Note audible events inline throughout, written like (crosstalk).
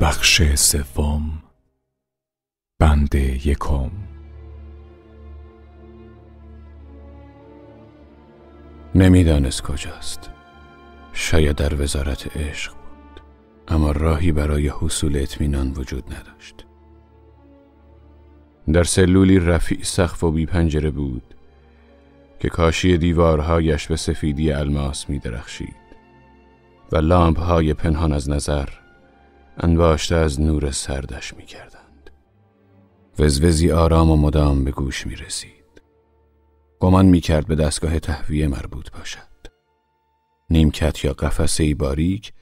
بخش سوم بند یکم نمیدانست کجاست شاید در وزارت عشق بود اما راهی برای حصول اطمینان وجود نداشت در سلولی رفیع سقف و بی پنجره بود که کاشی دیوارهایش به سفیدی الماس می درخشید و لامپ های پنهان از نظر انباشته از نور سردش می کردند. وزوزی آرام و مدام به گوش می رسید. گمان می کرد به دستگاه تهویه مربوط باشد. نیمکت یا قفسه باریک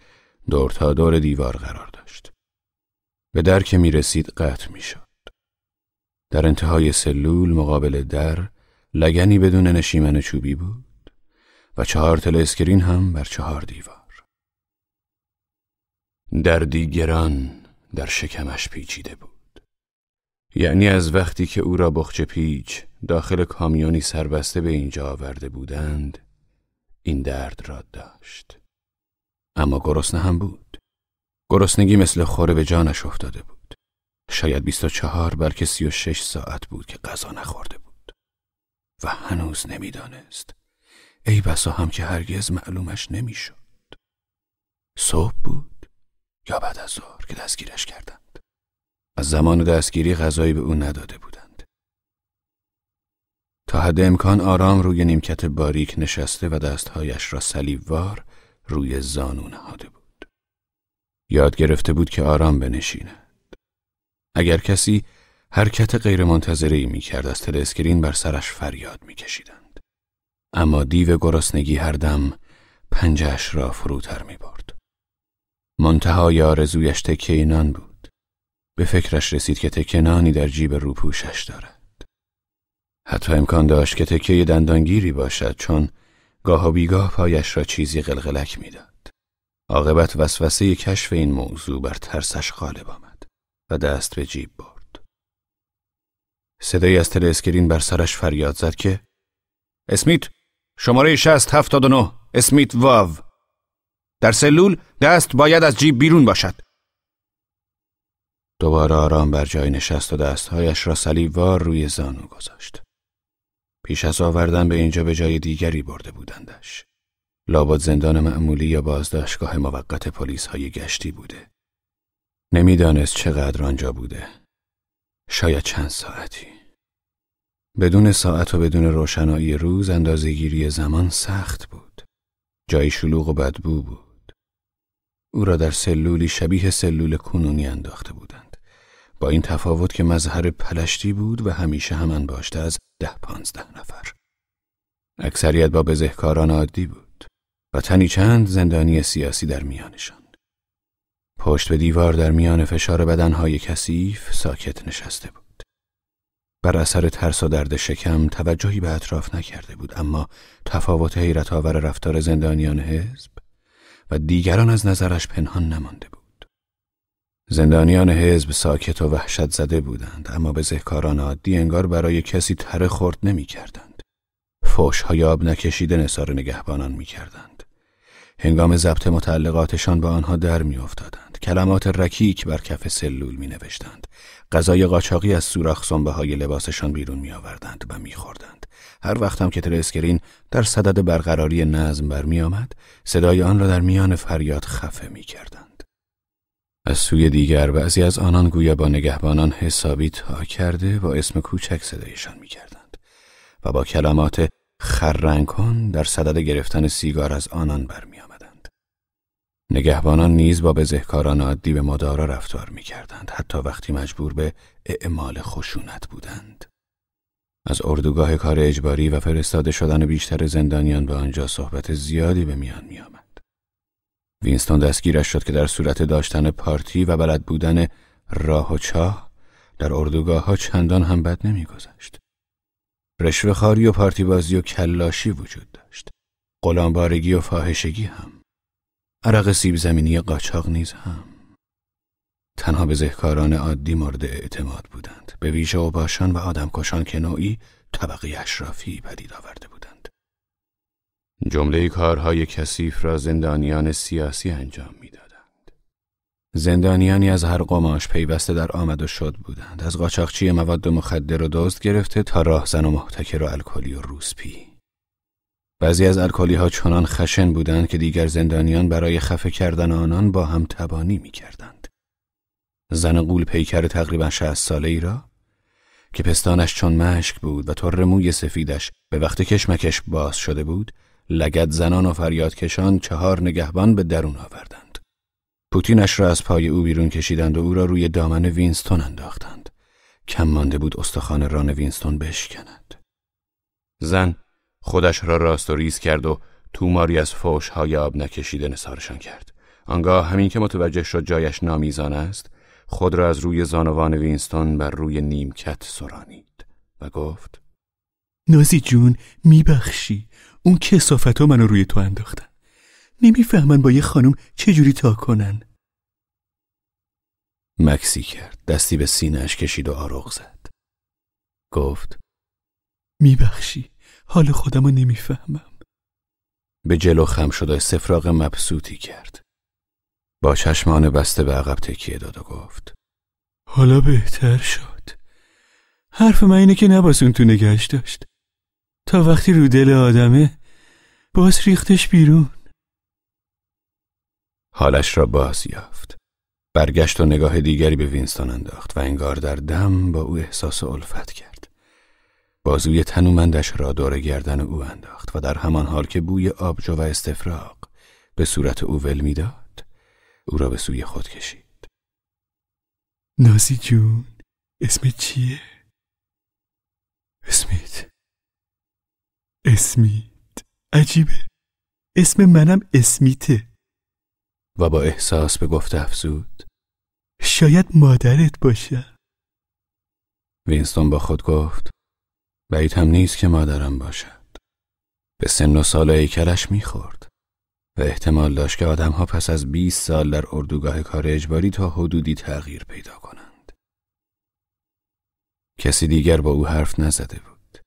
دور تا دور دیوار قرار داشت. به در که می رسید قطع می شد. در انتهای سلول مقابل در لگنی بدون نشیمن چوبی بود و چهار اسکرین هم بر چهار دیوار. دردی گران در شکمش پیچیده بود یعنی از وقتی که او را بخچه پیچ داخل کامیونی سربسته به اینجا آورده بودند این درد را داشت اما گرسنه هم بود گرسنگی مثل خوره به جانش افتاده بود شاید 24 و شش ساعت بود که غذا نخورده بود و هنوز نمیدانست ای بسا هم که هرگز معلومش نمیشد صبح بود یا بعد از ظهر که دستگیرش کردند از زمان دستگیری غذایی به او نداده بودند تا حد امکان آرام روی نیمکت باریک نشسته و دستهایش را صلیبوار روی زانو نهاده بود یاد گرفته بود که آرام بنشیند اگر کسی حرکت غیرمنتظرهای میکرد از تلسکرین بر سرش فریاد میکشیدند اما دیو گرسنگی هر دم پنجهاش را فروتر می برد. منتهای آرزویش تکه نان بود. به فکرش رسید که تکنانی نانی در جیب روپوشش دارد. حتی امکان داشت که تکه دندانگیری باشد چون گاه و بیگاه پایش را چیزی قلقلک میداد. عاقبت وسوسه کشف این موضوع بر ترسش غالب آمد و دست به جیب برد. صدایی از تلسکرین بر سرش فریاد زد که اسمیت شماره 6079 اسمیت واو در سلول دست باید از جیب بیرون باشد دوباره آرام بر جای نشست و دستهایش را وار روی زانو گذاشت پیش از آوردن به اینجا به جای دیگری برده بودندش لابد زندان معمولی یا بازداشتگاه موقت پلیس های گشتی بوده نمیدانست چقدر آنجا بوده شاید چند ساعتی بدون ساعت و بدون روشنایی روز اندازهگیری زمان سخت بود جایی شلوغ و بدبو بود او را در سلولی شبیه سلول کنونی انداخته بودند. با این تفاوت که مظهر پلشتی بود و همیشه همان انباشته از ده پانزده نفر. اکثریت با بزهکاران عادی بود و تنی چند زندانی سیاسی در میانشان. پشت به دیوار در میان فشار بدنهای کثیف ساکت نشسته بود. بر اثر ترس و درد شکم توجهی به اطراف نکرده بود اما تفاوت حیرت آور رفتار زندانیان حزب و دیگران از نظرش پنهان نمانده بود. زندانیان حزب ساکت و وحشت زده بودند اما به زهکاران عادی انگار برای کسی تره خورد نمی کردند. فوش های آب نکشیده نصار نگهبانان می کردند. هنگام ضبط متعلقاتشان به آنها در می افتادند. کلمات رکیک بر کف سلول می نوشتند. غذای قاچاقی از سوراخ سنبه های لباسشان بیرون می آوردند و می خوردند. هر وقت هم که ترسکرین در صدد برقراری نظم برمی آمد، صدای آن را در میان فریاد خفه می کردند. از سوی دیگر بعضی از آنان گویا با نگهبانان حسابی تا کرده با اسم کوچک صدایشان می کردند و با کلمات خرنکن در صدد گرفتن سیگار از آنان برمی نگهبانان نیز با بزهکاران عادی به مدارا رفتار می کردند حتی وقتی مجبور به اعمال خشونت بودند. از اردوگاه کار اجباری و فرستاده شدن بیشتر زندانیان به آنجا صحبت زیادی به میان آمد وینستون دستگیرش شد که در صورت داشتن پارتی و بلد بودن راه و چاه در اردوگاه ها چندان هم بد نمیگذشت. رشوه خاری و پارتی بازی و کلاشی وجود داشت. غلامبارگی و فاحشگی هم. عرق سیب زمینی قاچاق نیز هم. تنها به زهکاران عادی مورد اعتماد بودند به ویژه اوباشان و آدمکشان که نوعی طبقه اشرافی پدید آورده بودند جمله کارهای کثیف را زندانیان سیاسی انجام میدادند زندانیانی از هر قماش پیوسته در آمد و شد بودند از قاچاقچی مواد مخدر و دزد گرفته تا راهزن و محتکر و الکلی و روسپی بعضی از الکلی ها چنان خشن بودند که دیگر زندانیان برای خفه کردن آنان با هم تبانی می زن قول پیکر تقریبا شهست ساله ای را که پستانش چون مشک بود و تر موی سفیدش به وقت کشمکش باز شده بود لگت زنان و فریادکشان چهار نگهبان به درون آوردند پوتینش را از پای او بیرون کشیدند و او را روی دامن وینستون انداختند کم مانده بود استخوان ران وینستون بشکند زن خودش را راست و ریز کرد و ماری از های آب نکشیده نسارشان کرد آنگاه همین که متوجه شد جایش نامیزان است خود را از روی زانوان وینستون بر روی نیمکت سرانید و گفت نازی جون میبخشی اون کسافت ها منو روی تو انداختن نمیفهمن با یه خانم چجوری تا کنن مکسی کرد دستی به سینهش کشید و آرغ زد گفت میبخشی حال خودم رو نمیفهمم به جلو خم شده استفراغ مبسوطی کرد با چشمان بسته به عقب تکیه داد و گفت حالا بهتر شد حرف من اینه که نباسون تو نگهش داشت تا وقتی رو دل آدمه باز ریختش بیرون حالش را باز یافت برگشت و نگاه دیگری به وینستون انداخت و انگار در دم با او احساس الفت کرد بازوی تنومندش را دور گردن او انداخت و در همان حال که بوی آبجو و استفراغ به صورت او ول میداد او را به سوی خود کشید نازی جون اسم چیه؟ اسمیت اسمیت عجیبه اسم منم اسمیته و با احساس به گفت افزود شاید مادرت باشه وینستون با خود گفت بعید هم نیست که مادرم باشد به سن و سال ایکرش میخورد و احتمال داشت که آدمها پس از 20 سال در اردوگاه کار اجباری تا حدودی تغییر پیدا کنند. کسی دیگر با او حرف نزده بود.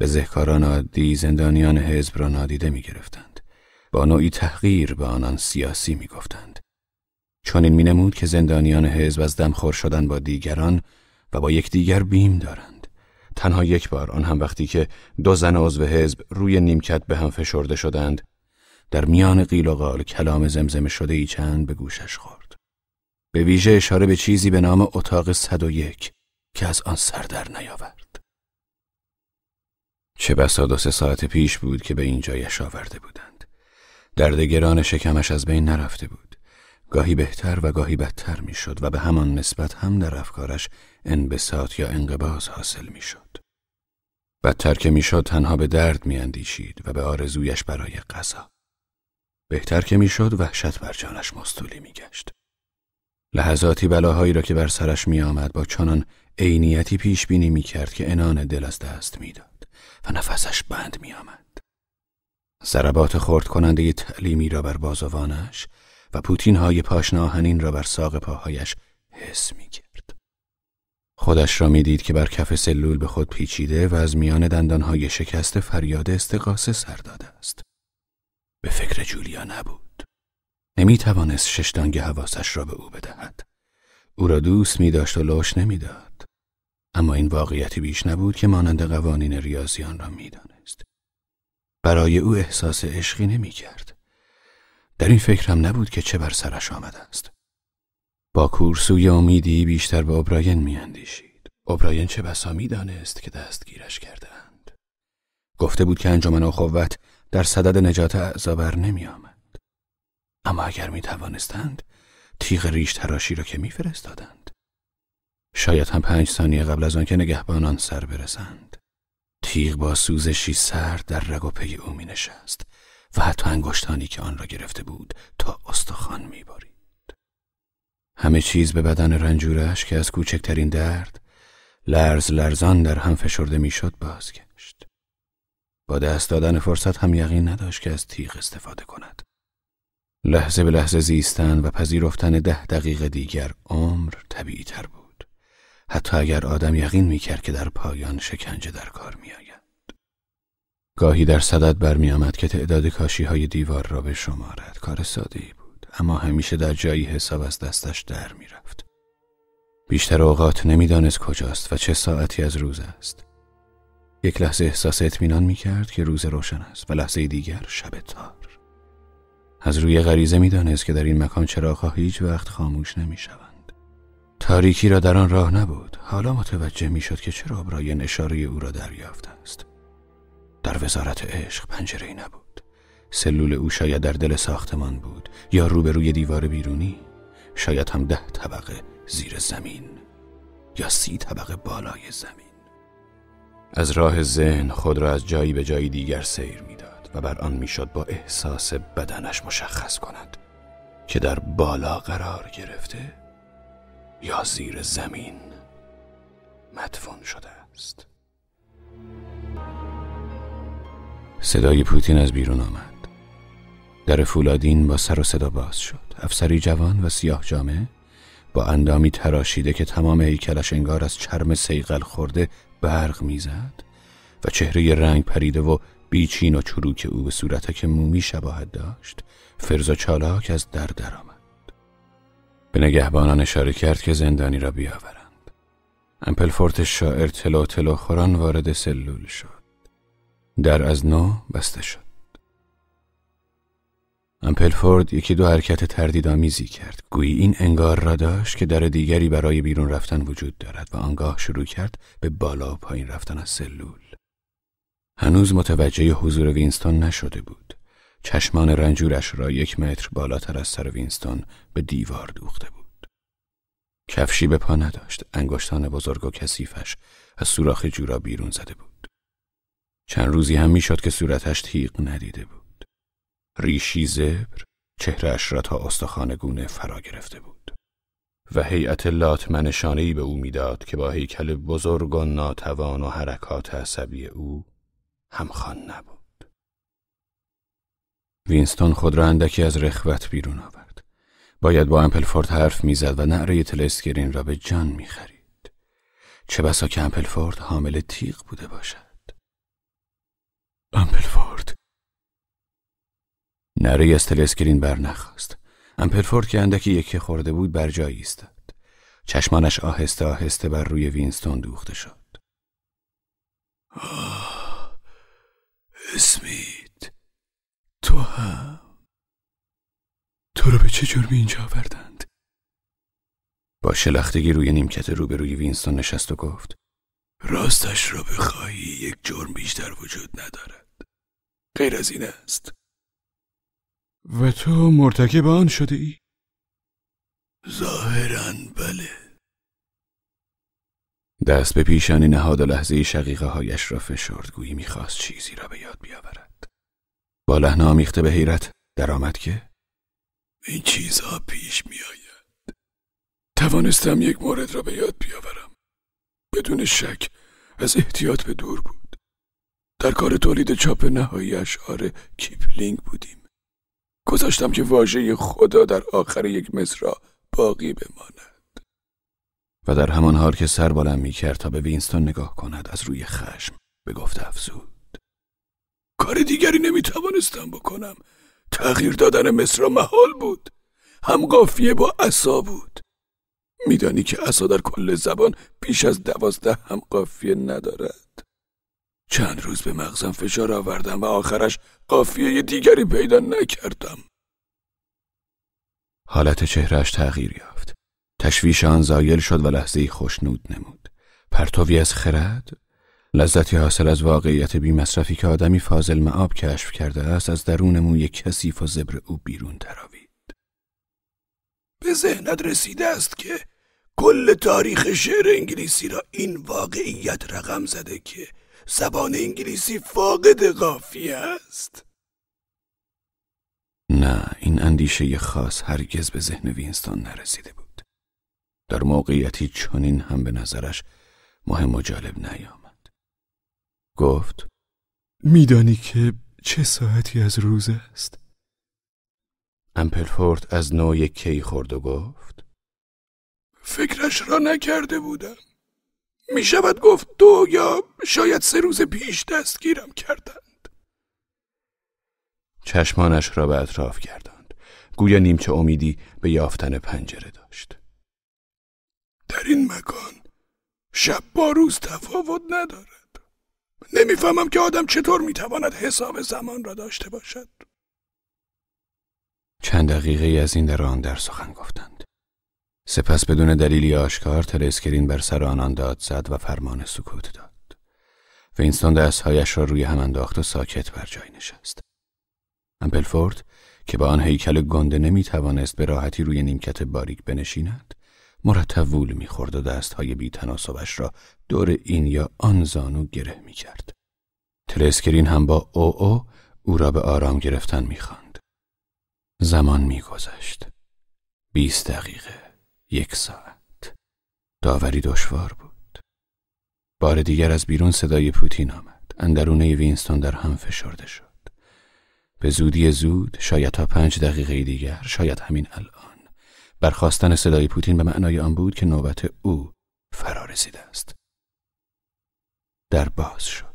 به زهکاران عادی زندانیان حزب را نادیده می گرفتند. با نوعی تغییر به آنان سیاسی می گفتند. چون این می نمود که زندانیان حزب از دمخور شدن با دیگران و با یکدیگر بیم دارند. تنها یک بار آن هم وقتی که دو زن عضو حزب روی نیمکت به هم فشرده شدند در میان قیل و قال کلام زمزمه شده ای چند به گوشش خورد. به ویژه اشاره به چیزی به نام اتاق 101 که از آن سر در نیاورد. چه بسا دو سه ساعت پیش بود که به اینجایش آورده بودند. درد گران شکمش از بین نرفته بود. گاهی بهتر و گاهی بدتر میشد و به همان نسبت هم در افکارش انبساط یا انقباز حاصل میشد. بدتر که میشد تنها به درد میاندیشید و به آرزویش برای غذا. بهتر که میشد وحشت بر جانش مستولی میگشت. لحظاتی بلاهایی را که بر سرش میآمد با چنان عینیتی پیش بینی می که انان دل از دست میداد و نفسش بند میآمد. آمد. ضربات خورد کننده تعلیمی را بر بازوانش و پوتین های پاشناهنین را بر ساق پاهایش حس می کرد. خودش را میدید که بر کف سلول به خود پیچیده و از میان دندانهای شکسته فریاد استقاسه سر داده است. به فکر جولیا نبود. نمی توانست ششتانگ حواسش را به او بدهد. او را دوست می داشت و لوش نمی داد. اما این واقعیتی بیش نبود که مانند قوانین ریاضیان را می دانست. برای او احساس عشقی نمی کرد. در این فکر هم نبود که چه بر سرش آمده است. با کورسوی امیدی بیشتر به ابراین می اندیشید. اوبراین چه بسا می دانست که دستگیرش اند. گفته بود که انجمن اخوت در صدد نجات اعضا بر نمی آمد. اما اگر می توانستند تیغ ریش تراشی را که می فرستادند. شاید هم پنج ثانیه قبل از آن که نگهبانان سر برسند. تیغ با سوزشی سرد در رگ و پی او می نشست و حتی انگشتانی که آن را گرفته بود تا استخوان می بارید. همه چیز به بدن رنجورش که از کوچکترین درد لرز لرزان در هم فشرده میشد بازگشت. با دست دادن فرصت هم یقین نداشت که از تیغ استفاده کند. لحظه به لحظه زیستن و پذیرفتن ده دقیقه دیگر عمر طبیعی تر بود. حتی اگر آدم یقین میکرد که در پایان شکنجه در کار میآید. گاهی در صدد آمد که تعداد کاشی های دیوار را به شمارد. کار ساده ای بود اما همیشه در جایی حساب از دستش در میرفت. بیشتر اوقات نمیدانست کجاست و چه ساعتی از روز است. یک لحظه احساس اطمینان می کرد که روز روشن است و لحظه دیگر شب تار از روی غریزه می دانست که در این مکان چراغها هیچ وقت خاموش نمی شوند. تاریکی را در آن راه نبود حالا متوجه می شد که چرا برای اشاره او را دریافت است در وزارت عشق پنجره ای نبود سلول او شاید در دل ساختمان بود یا روبروی دیوار بیرونی شاید هم ده طبقه زیر زمین یا سی طبقه بالای زمین از راه ذهن خود را از جایی به جایی دیگر سیر میداد و بر آن میشد با احساس بدنش مشخص کند که در بالا قرار گرفته یا زیر زمین مدفون شده است صدای پوتین از بیرون آمد در فولادین با سر و صدا باز شد افسری جوان و سیاه جامعه با اندامی تراشیده که تمام کلش انگار از چرم سیقل خورده برق میزد و چهره رنگ پریده و بیچین و چروک او به صورتک مومی شباهت داشت فرزا چالاک از در درآمد به نگهبانان اشاره کرد که زندانی را بیاورند امپلفورت شاعر تلو تلو خوران وارد سلول شد در از نو بسته شد امپلفورد یکی دو حرکت تردیدآمیزی کرد گویی این انگار را داشت که در دیگری برای بیرون رفتن وجود دارد و آنگاه شروع کرد به بالا و پایین رفتن از سلول هنوز متوجه حضور وینستون نشده بود چشمان رنجورش را یک متر بالاتر از سر وینستون به دیوار دوخته بود کفشی به پا نداشت انگشتان بزرگ و کثیفش از سوراخ جورا بیرون زده بود چند روزی هم میشد که صورتش تیغ ندیده بود ریشی زبر چهرهاش را تا استخوان گونه فرا گرفته بود و هیئت لات منشانهی به او میداد که با هیکل بزرگ و ناتوان و حرکات عصبی او همخوان نبود وینستون خود را اندکی از رخوت بیرون آورد باید با امپلفورد حرف میزد و نعره تلسکرین را به جان میخرید چه بسا که امپلفورد حامل تیغ بوده باشد امپلفورد نره از تلسکرین برنخواست امپرفورد که اندکی یکی خورده بود بر جایی ایستاد چشمانش آهسته آهسته بر روی وینستون دوخته شد آه، اسمیت تو هم تو رو به چه جرمی اینجا آوردند با شلختگی روی نیمکت روی وینستون نشست و گفت راستش را بخواهی یک جرم بیشتر وجود ندارد غیر از این است و تو مرتکب آن شده ای؟ ظاهرا بله دست به پیشانی نهاد و لحظه شقیقه هایش را فشرد گویی میخواست چیزی را به یاد بیاورد با لحن آمیخته به حیرت درآمد که این چیزها پیش میآید توانستم یک مورد را به یاد بیاورم بدون شک از احتیاط به دور بود در کار تولید چاپ نهایی اشعار کیپلینگ بودیم گذاشتم که واژه خدا در آخر یک را باقی بماند و در همان حال که سر بالا می کرد تا به وینستون نگاه کند از روی خشم به گفت افزود کار دیگری نمی توانستم بکنم تغییر دادن را محال بود هم قافیه با عصا بود میدانی که عصا در کل زبان بیش از دوازده هم قافیه ندارد چند روز به مغزم فشار آوردم و آخرش قافیه دیگری پیدا نکردم. حالت چهرش تغییر یافت. تشویش آن زایل شد و لحظه خوشنود نمود. پرتوی از خرد؟ لذتی حاصل از واقعیت مصرفی که آدمی فاضل معاب کشف کرده است از درون موی کثیف و زبر او بیرون تراوید. به ذهنت رسیده است که کل تاریخ شعر انگلیسی را این واقعیت رقم زده که زبان انگلیسی فاقد قافی است نه این اندیشه خاص هرگز به ذهن وینستون نرسیده بود در موقعیتی چنین هم به نظرش مهم و جالب نیامد گفت میدانی که چه ساعتی از روز است امپلفورد از نوع کی خورد و گفت فکرش را نکرده بودم می شود گفت دو یا شاید سه روز پیش دستگیرم کردند چشمانش را به اطراف گرداند گویا نیمچه امیدی به یافتن پنجره داشت در این مکان شب با روز تفاوت ندارد نمیفهمم که آدم چطور میتواند حساب زمان را داشته باشد چند دقیقه از این در آن در سخن گفتند سپس بدون دلیلی آشکار تلسکرین بر سر آنان داد زد و فرمان سکوت داد. وینستون دستهایش را روی هم انداخت و ساکت بر جای نشست. امپلفورد که با آن هیکل گنده نمی توانست به راحتی روی نیمکت باریک بنشیند، مرتب وول خورد و دستهای بی تناسبش را دور این یا آن زانو گره می کرد. تلسکرین هم با او او او را به آرام گرفتن میخواند. زمان میگذشت. بیست دقیقه. یک ساعت داوری دشوار بود بار دیگر از بیرون صدای پوتین آمد اندرونه وینستون در هم فشرده شد به زودی زود شاید تا پنج دقیقه دیگر شاید همین الان برخواستن صدای پوتین به معنای آن بود که نوبت او فرا رسیده است در باز شد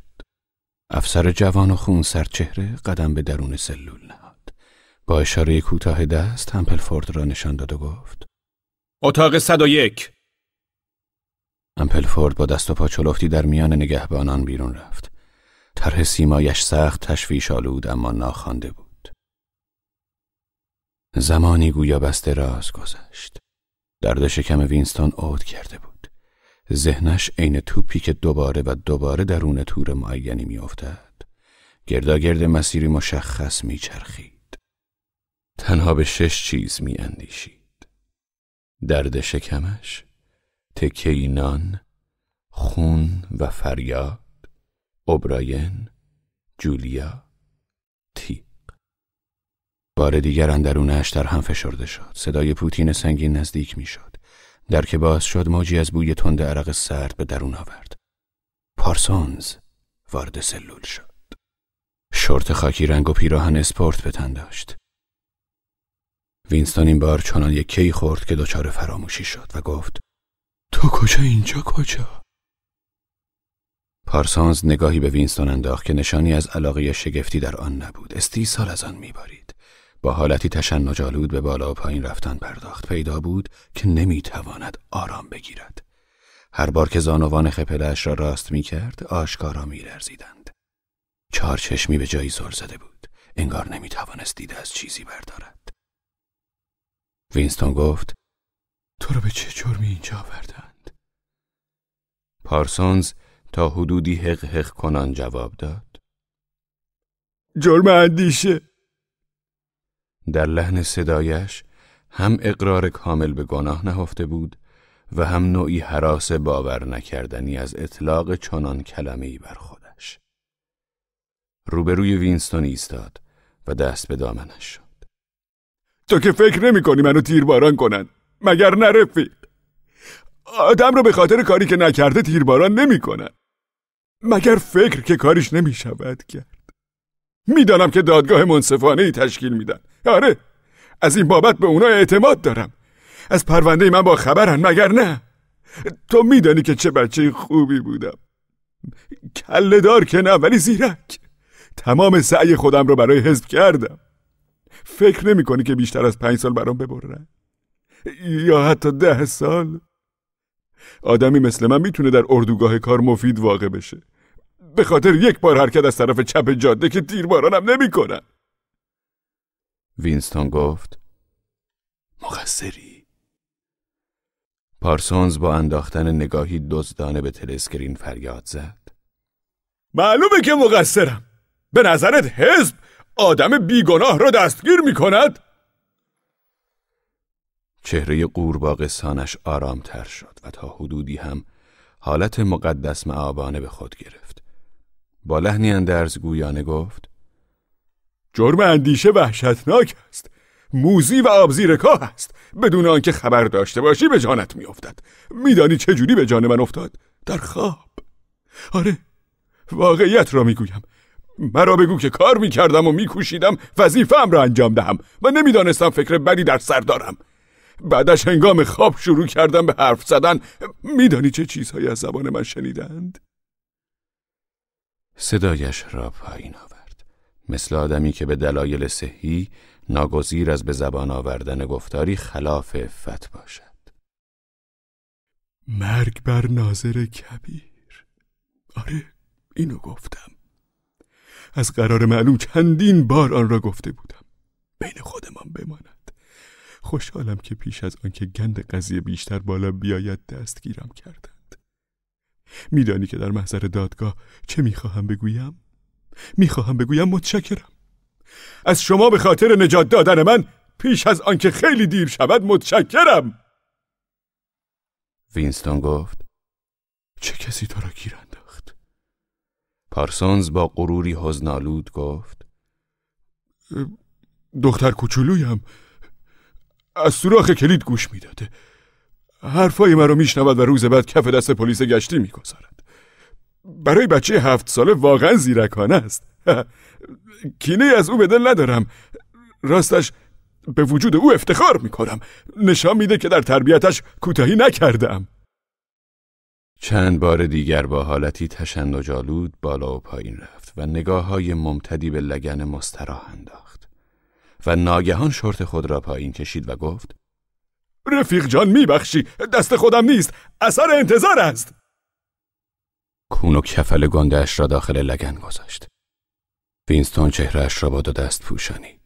افسر جوان و خون سرچهره قدم به درون سلول نهاد با اشاره کوتاه دست همپلفورد را نشان داد و گفت اتاق 101 امپلفورد با دست و پا چلفتی در میان نگهبانان بیرون رفت. طرح سیمایش سخت تشویش آلود اما ناخوانده بود. زمانی گویا بسته راز گذشت. درد شکم وینستون عود کرده بود. ذهنش عین توپی که دوباره و دوباره درون تور معینی میافتد. گرداگرد مسیری مشخص میچرخید. تنها به شش چیز میاندیشید. درد شکمش تکی نان خون و فریاد اوبراین جولیا تیق بار دیگر اندرونش در هم فشرده شد صدای پوتین سنگین نزدیک میشد در که باز شد موجی از بوی تند عرق سرد به درون آورد پارسونز وارد سلول شد شرط خاکی رنگ و پیراهن اسپورت به تن داشت وینستون این بار چنان یک کی خورد که دچار فراموشی شد و گفت تو کجا اینجا کجا؟ پارسانز نگاهی به وینستون انداخت که نشانی از علاقه شگفتی در آن نبود استیصال از آن میبارید با حالتی نجالود به بالا و پایین رفتن پرداخت پیدا بود که نمیتواند آرام بگیرد هر بار که زانوان خپلش را راست میکرد آشکارا میلرزیدند چهار چشمی به جایی زور زده بود انگار نمیتوانست دیده از چیزی بردارد وینستون گفت تو رو به چه جرمی اینجا آوردند؟ پارسونز تا حدودی هق هق کنان جواب داد جرم اندیشه در لحن صدایش هم اقرار کامل به گناه نهفته بود و هم نوعی حراس باور نکردنی از اطلاق چنان کلمه‌ای بر خودش. روبروی وینستون ایستاد و دست به دامنش شد. تو که فکر نمی کنی منو تیرباران کنن مگر نرفی آدم رو به خاطر کاری که نکرده تیرباران نمی کنن مگر فکر که کارش نمی شود کرد میدانم که دادگاه منصفانه ای تشکیل میدن آره از این بابت به اونا اعتماد دارم از پرونده من با خبرن مگر نه تو میدانی که چه بچه خوبی بودم کله دار که نه ولی زیرک تمام سعی خودم رو برای حزب کردم فکر نمی کنی که بیشتر از پنج سال برام ببرن یا حتی ده سال آدمی مثل من میتونه در اردوگاه کار مفید واقع بشه به خاطر یک بار حرکت از طرف چپ جاده که تیربارانم کنن. وینستون گفت مقصری پارسونز با انداختن نگاهی دزدانه به تلسکرین فریاد زد معلومه که مقصرم به نظرت حزب آدم بیگناه را دستگیر می کند؟ چهره قورباغه سانش آرام تر شد و تا حدودی هم حالت مقدس معابانه به خود گرفت. با لحنی اندرز گویانه گفت جرم اندیشه وحشتناک است. موزی و آبزیرکاه است. بدون آنکه خبر داشته باشی به جانت میافتد. میدانی چه جوری به جان من افتاد؟ در خواب. آره واقعیت را گویم مرا بگو که کار میکردم و میکوشیدم وظیفهام را انجام دهم و نمیدانستم فکر بدی در سر دارم بعدش هنگام خواب شروع کردم به حرف زدن میدانی چه چیزهایی از زبان من شنیدند صدایش را پایین آورد مثل آدمی که به دلایل صحی ناگزیر از به زبان آوردن گفتاری خلاف فت باشد مرگ بر ناظر کبیر آره اینو گفتم از قرار معلوم چندین بار آن را گفته بودم بین خودمان بماند خوشحالم که پیش از آنکه گند قضیه بیشتر بالا بیاید دستگیرم کردند میدانی که در محضر دادگاه چه میخواهم بگویم میخواهم بگویم متشکرم از شما به خاطر نجات دادن من پیش از آنکه خیلی دیر شود متشکرم وینستون گفت چه کسی تو را گیرند پارسونز با غروری حزنالود گفت دختر کوچولویم از سوراخ کلید گوش میداده حرفای مرا میشنود و روز بعد کف دست پلیس گشتی میگذارد برای بچه هفت ساله واقعا زیرکانه است (laughs) کینه از او به دل ندارم راستش به وجود او افتخار میکنم نشان میده که در تربیتش کوتاهی نکردم چند بار دیگر با حالتی و جالود بالا و پایین رفت و نگاه های ممتدی به لگن مستراح انداخت و ناگهان شرط خود را پایین کشید و گفت رفیق جان میبخشی دست خودم نیست اثر انتظار است کون و کفل گندهاش را داخل لگن گذاشت وینستون چهرهش را با دو دست پوشانید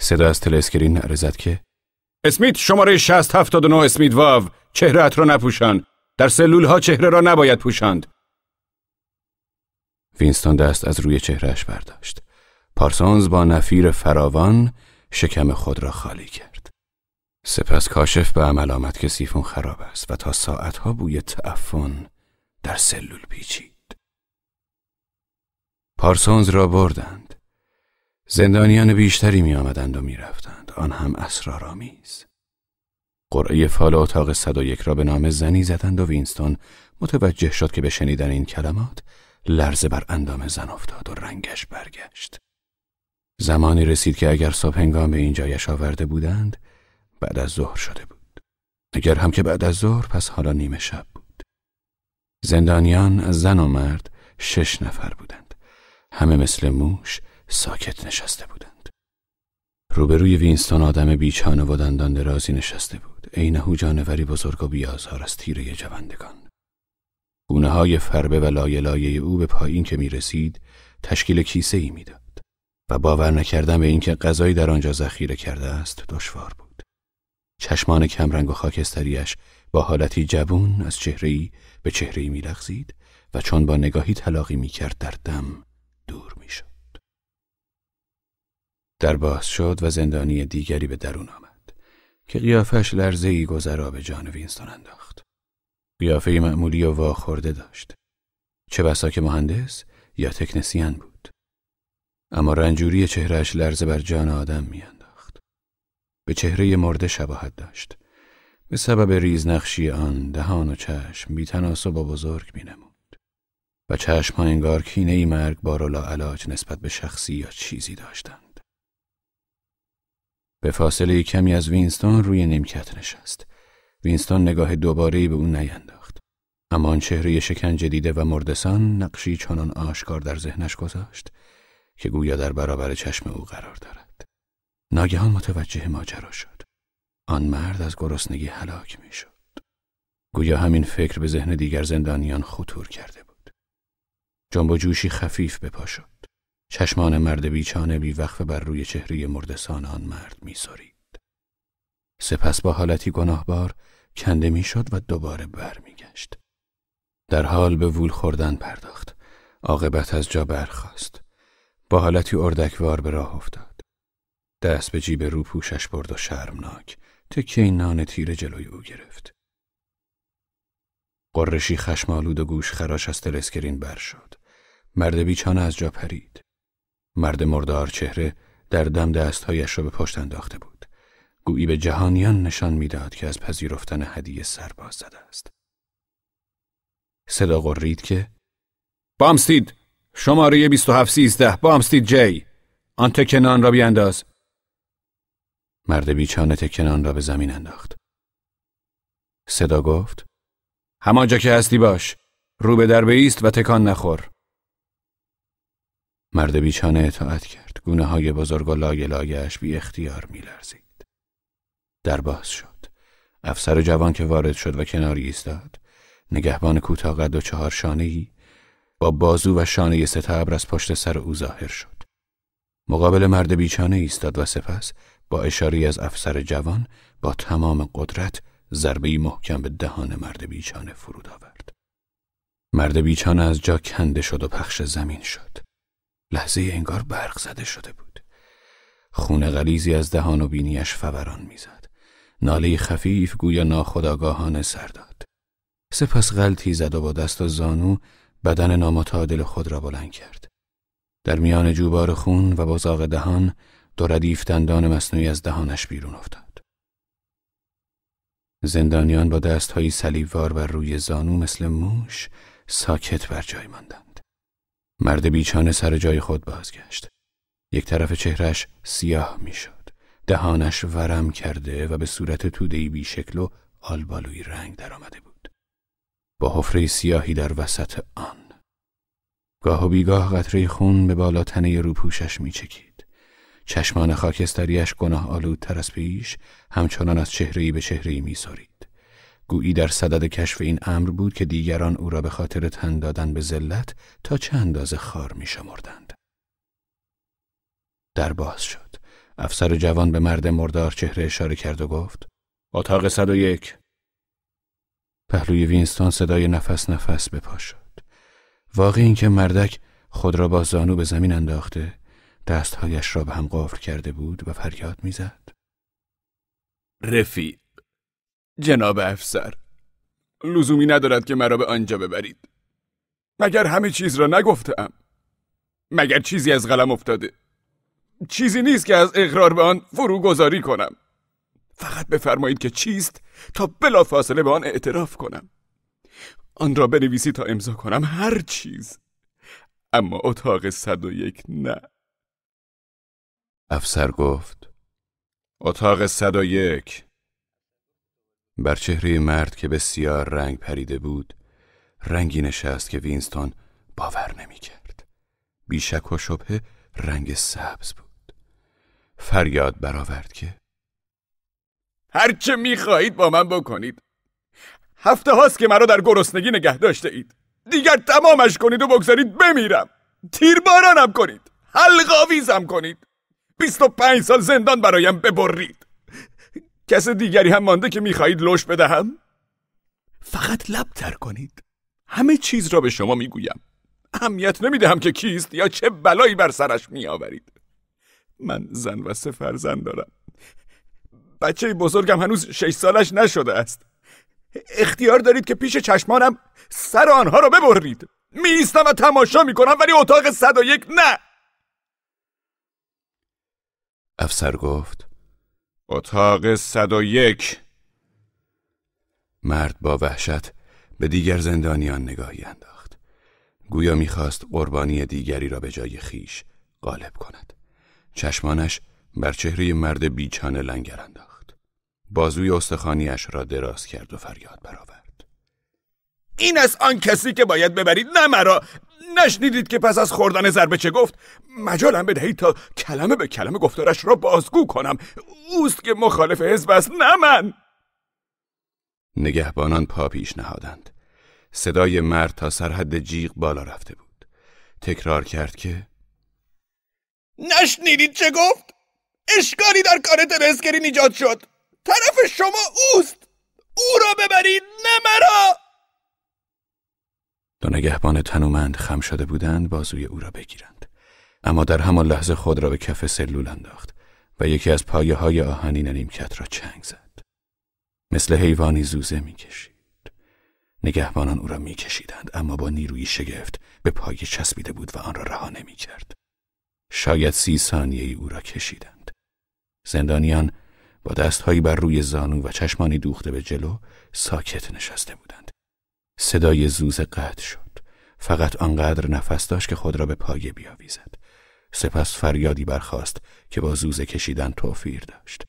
صدا از تلسکرین نعرزد که اسمیت شماره 679 اسمیت واو چهرهت را نپوشان در سلول ها چهره را نباید پوشاند وینستون دست از روی چهرهش برداشت پارسونز با نفیر فراوان شکم خود را خالی کرد سپس کاشف به عمل آمد که سیفون خراب است و تا ساعتها بوی تعفن در سلول پیچید پارسونز را بردند زندانیان بیشتری می آمدند و می رفتند. آن هم اسرارآمیز قرعه فال اتاق 101 را به نام زنی زدند و وینستون متوجه شد که به شنیدن این کلمات لرزه بر اندام زن افتاد و رنگش برگشت. زمانی رسید که اگر صبح به این جایش آورده بودند بعد از ظهر شده بود. اگر هم که بعد از ظهر پس حالا نیمه شب بود. زندانیان زن و مرد شش نفر بودند. همه مثل موش ساکت نشسته بودند. روبروی وینستون آدم بیچانه و دندان درازی نشسته بود او جانوری بزرگ و بیازار از تیره جوندگان گونه های فربه و لایه او به پایین که می رسید تشکیل کیسه ای می داد و باور نکردن به اینکه غذایی در آنجا ذخیره کرده است دشوار بود چشمان کمرنگ و خاکستریش با حالتی جوون از ای به ای میلغزید و چون با نگاهی تلاقی کرد در دم دور شد. در باز شد و زندانی دیگری به درون آمد که قیافش لرزه ای گذرا به جان وینستون انداخت. قیافه معمولی و واخورده داشت. چه بسا که مهندس یا تکنسیان بود. اما رنجوری چهرهش لرزه بر جان آدم میانداخت. به چهره مرده شباهت داشت. به سبب ریزنقشی آن دهان و چشم بی تناسب و بزرگ می نمود. و چشم ها انگار کینه ای مرگ بار و علاج نسبت به شخصی یا چیزی داشتند. به فاصله کمی از وینستون روی نیمکت نشست. وینستون نگاه دوباره به او نینداخت. اما آن چهره شکنجه دیده و مردسان نقشی چنان آشکار در ذهنش گذاشت که گویا در برابر چشم او قرار دارد. ناگهان متوجه ماجرا شد. آن مرد از گرسنگی هلاک میشد. گویا همین فکر به ذهن دیگر زندانیان خطور کرده بود. جنب جوشی خفیف به پا شد. چشمان مرد بیچانه وقف بر روی چهره مردسان آن مرد میسرید سپس با حالتی گناهبار کنده میشد و دوباره برمیگشت در حال به وول خوردن پرداخت عاقبت از جا برخاست با حالتی اردکوار به راه افتاد دست به جیب رو پوشش برد و شرمناک تکه این نان تیره جلوی او گرفت قرشی خشمالود و گوش خراش از تلسکرین بر شد مرد بیچانه از جا پرید مرد مردار چهره در دم دستهایش را به پشت انداخته بود. گویی به جهانیان نشان میداد که از پذیرفتن هدیه سر باز زده است. صدا قرید که بامستید شماره 2713 بامستید جی آن تکنان را بیانداز مرد بیچانه تکنان را به زمین انداخت صدا گفت همانجا که هستی باش رو به در بیست و تکان نخور مرد بیچانه اطاعت کرد. گونه های بزرگ و لایه لایش بی اختیار می لرزید. در باز شد. افسر جوان که وارد شد و کناری ایستاد. نگهبان کوتاه و چهار شانهی ای با بازو و شانه ستبر از پشت سر او ظاهر شد. مقابل مرد بیچانه ایستاد و سپس با اشاری از افسر جوان با تمام قدرت ضربه محکم به دهان مرد بیچانه فرود آورد. مرد بیچانه از جا کنده شد و پخش زمین شد. لحظه انگار برق زده شده بود خون غلیزی از دهان و بینیش فوران میزد ناله خفیف گویا ناخداگاهانه سر داد سپس غلطی زد و با دست و زانو بدن نامتعادل خود را بلند کرد در میان جوبار خون و بزاق دهان دو ردیف دندان مصنوعی از دهانش بیرون افتاد زندانیان با دستهایی صلیبوار بر روی زانو مثل موش ساکت بر جای ماندند مرد بیچانه سر جای خود بازگشت. یک طرف چهرش سیاه میشد. دهانش ورم کرده و به صورت تودهی بیشکل و آلبالوی رنگ درآمده بود. با حفره سیاهی در وسط آن. گاه و بیگاه قطره خون به بالا تنه روپوشش میچکید. چشمان خاکستریش گناه آلودتر از پیش همچنان از چهرهی به چهرهی میسارید. گویی در صدد کشف این امر بود که دیگران او را به خاطر تن دادن به ذلت تا چه اندازه خار می شمردند. در باز شد. افسر جوان به مرد مردار چهره اشاره کرد و گفت اتاق 101 پهلوی وینستون صدای نفس نفس به پا شد. واقع این که مردک خود را با زانو به زمین انداخته دستهایش را به هم قفل کرده بود و فریاد میزد. رفیق جناب افسر لزومی ندارد که مرا به آنجا ببرید مگر همه چیز را نگفتم مگر چیزی از قلم افتاده چیزی نیست که از اقرار به آن فروگذاری کنم فقط بفرمایید که چیست تا بلا فاصله به آن اعتراف کنم آن را بنویسی تا امضا کنم هر چیز اما اتاق 101 نه افسر گفت اتاق 101 بر چهره مرد که بسیار رنگ پریده بود رنگی نشست که وینستون باور نمی کرد. بیشک و شبه رنگ سبز بود. فریاد برآورد که هرچه خواهید با من بکنید. هفته هاست که مرا در گرسنگی نگه داشته اید. دیگر تمامش کنید و بگذارید بمیرم. تیربارانم کنید. حلقاویزم کنید. پنج سال زندان برایم ببرید. کس دیگری هم مانده که میخواهید لش بدهم؟ فقط لب تر کنید همه چیز را به شما میگویم اهمیت نمیدهم که کیست یا چه بلایی بر سرش میآورید من زن و سه فرزند دارم بچه بزرگم هنوز شش سالش نشده است اختیار دارید که پیش چشمانم سر آنها را ببرید میستم و تماشا میکنم ولی اتاق 101 نه افسر گفت اتاق 101 مرد با وحشت به دیگر زندانیان نگاهی انداخت گویا میخواست قربانی دیگری را به جای خیش غالب کند چشمانش بر چهره مرد بیچانه لنگر انداخت بازوی استخانیش را دراز کرد و فریاد برآورد این از آن کسی که باید ببرید نه مرا نشنیدید که پس از خوردن ضربه چه گفت مجالم بدهید تا کلمه به کلمه گفتارش را بازگو کنم اوست که مخالف حزب است نه من نگهبانان پا پیش نهادند صدای مرد تا سرحد جیغ بالا رفته بود تکرار کرد که نشنیدید چه گفت اشکالی در کار ترسکرین ایجاد شد طرف شما اوست او را ببرید نه مرا دو نگهبان تنومند خم شده بودند بازوی او را بگیرند اما در همان لحظه خود را به کف سلول انداخت و یکی از پایه های آهنین نیمکت را چنگ زد مثل حیوانی زوزه میکشید نگهبانان او را کشیدند اما با نیروی شگفت به پایه چسبیده بود و آن را رها کرد شاید سی ثانیه ای او را کشیدند زندانیان با دستهایی بر روی زانو و چشمانی دوخته به جلو ساکت نشسته بودند صدای زوز قطع شد فقط آنقدر نفس داشت که خود را به پایه بیاویزد سپس فریادی برخاست که با زوزه کشیدن توفیر داشت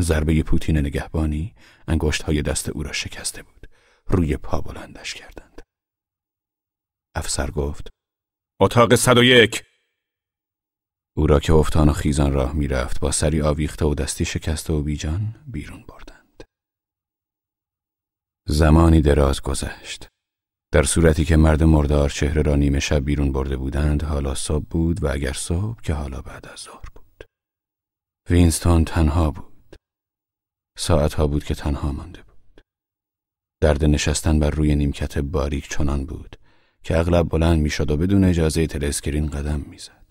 ضربه پوتین نگهبانی انگشت های دست او را شکسته بود روی پا بلندش کردند افسر گفت اتاق 101 او را که افتان و خیزان راه میرفت با سری آویخته و دستی شکسته و بیجان بیرون برد زمانی دراز گذشت. در صورتی که مرد مردار چهره را نیمه شب بیرون برده بودند حالا صبح بود و اگر صبح که حالا بعد از ظهر بود. وینستون تنها بود. ساعتها بود که تنها مانده بود. درد نشستن بر روی نیمکت باریک چنان بود که اغلب بلند میشد و بدون اجازه تلسکرین قدم میزد.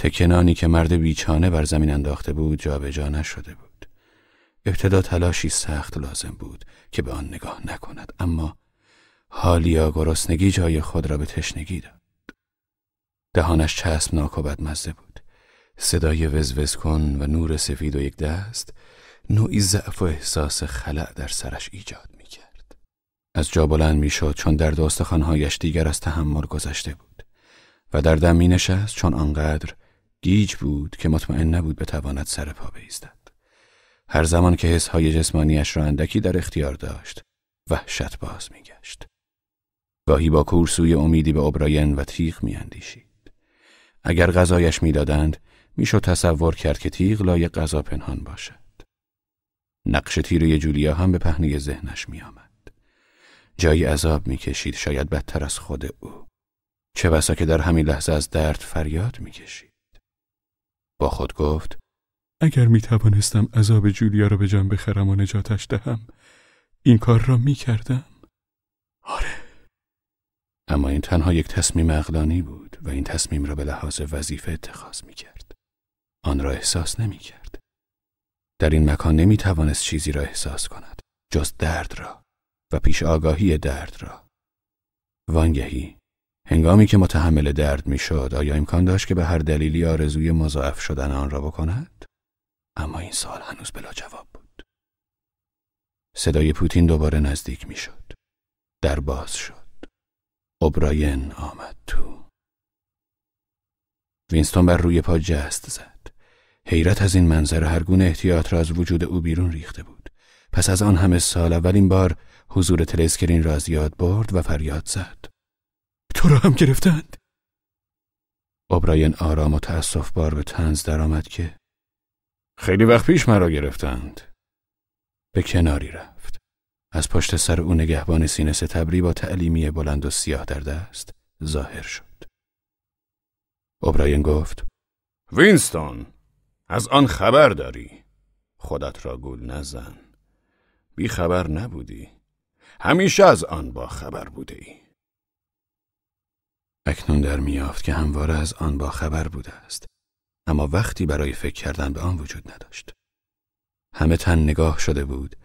تکنانی که مرد بیچانه بر زمین انداخته بود جابجا نشده بود. ابتدا تلاشی سخت لازم بود که به آن نگاه نکند اما حالیا گرسنگی جای خود را به تشنگی داد دهانش چسب و بدمزه بود صدای وزوز کن و نور سفید و یک دست نوعی ضعف و احساس خلع در سرش ایجاد می از جا بلند می شد چون در دستخانهایش دیگر از تحمل گذشته بود و در دم می نشست چون آنقدر گیج بود که مطمئن نبود بتواند سر پا بایستد. هر زمان که حسهای جسمانیش را اندکی در اختیار داشت وحشت باز میگشت گاهی با کورسوی امیدی به ابراین و تیغ میاندیشید اگر غذایش میدادند میشد تصور کرد که تیغ لای غذا پنهان باشد نقش تیره جولیا هم به پهنه ذهنش میآمد جایی عذاب میکشید شاید بدتر از خود او چه بسا که در همین لحظه از درد فریاد میکشید با خود گفت اگر می توانستم عذاب جولیا را به جان بخرم و نجاتش دهم این کار را می کردم آره اما این تنها یک تصمیم اقلانی بود و این تصمیم را به لحاظ وظیفه اتخاذ می کرد آن را احساس نمی کرد در این مکان نمی توانست چیزی را احساس کند جز درد را و پیش آگاهی درد را وانگهی هنگامی که متحمل درد شد آیا امکان داشت که به هر دلیلی آرزوی مضاعف شدن آن را بکند اما این سال هنوز بلا جواب بود. صدای پوتین دوباره نزدیک می در باز شد. اوبراین آمد تو. وینستون بر روی پا جست زد. حیرت از این منظره هر گونه احتیاط را از وجود او بیرون ریخته بود. پس از آن همه سال اولین بار حضور تلسکرین را از یاد برد و فریاد زد. تو را هم گرفتند. اوبراین آرام و تأصف بار به تنز درآمد که خیلی وقت پیش مرا گرفتند. به کناری رفت. از پشت سر او نگهبان سینس تبری با تعلیمی بلند و سیاه در دست ظاهر شد. اوبراین گفت وینستون از آن خبر داری خودت را گول نزن بی خبر نبودی همیشه از آن با خبر بوده ای اکنون در میافت که همواره از آن با خبر بوده است اما وقتی برای فکر کردن به آن وجود نداشت. همه تن نگاه شده بود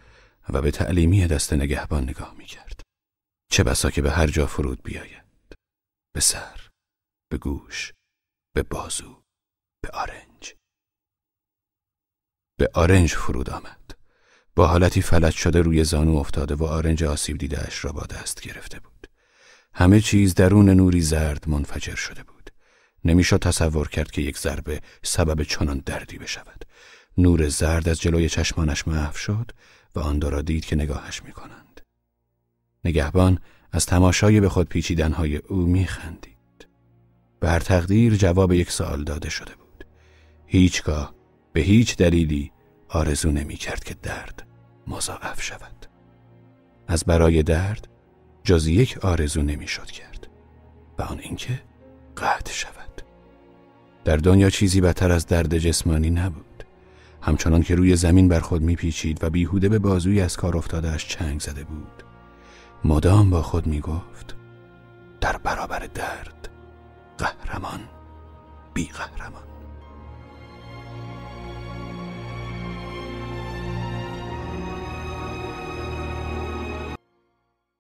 و به تعلیمی دست نگهبان نگاه می کرد. چه بسا که به هر جا فرود بیاید. به سر، به گوش، به بازو، به آرنج. به آرنج فرود آمد. با حالتی فلج شده روی زانو افتاده و آرنج آسیب اش را با دست گرفته بود. همه چیز درون نوری زرد منفجر شده بود. نمیشد تصور کرد که یک ضربه سبب چنان دردی بشود نور زرد از جلوی چشمانش محو شد و آن را دید که نگاهش میکنند نگهبان از تماشای به خود پیچیدنهای او میخندید بر تقدیر جواب یک سال داده شده بود هیچگاه به هیچ دلیلی آرزو نمیکرد که درد مضاعف شود از برای درد جز یک آرزو نمیشد کرد و آن اینکه قطع شود در دنیا چیزی بدتر از درد جسمانی نبود همچنان که روی زمین بر خود میپیچید و بیهوده به بازوی از کار اش چنگ زده بود مدام با خود میگفت در برابر درد قهرمان بی قهرمان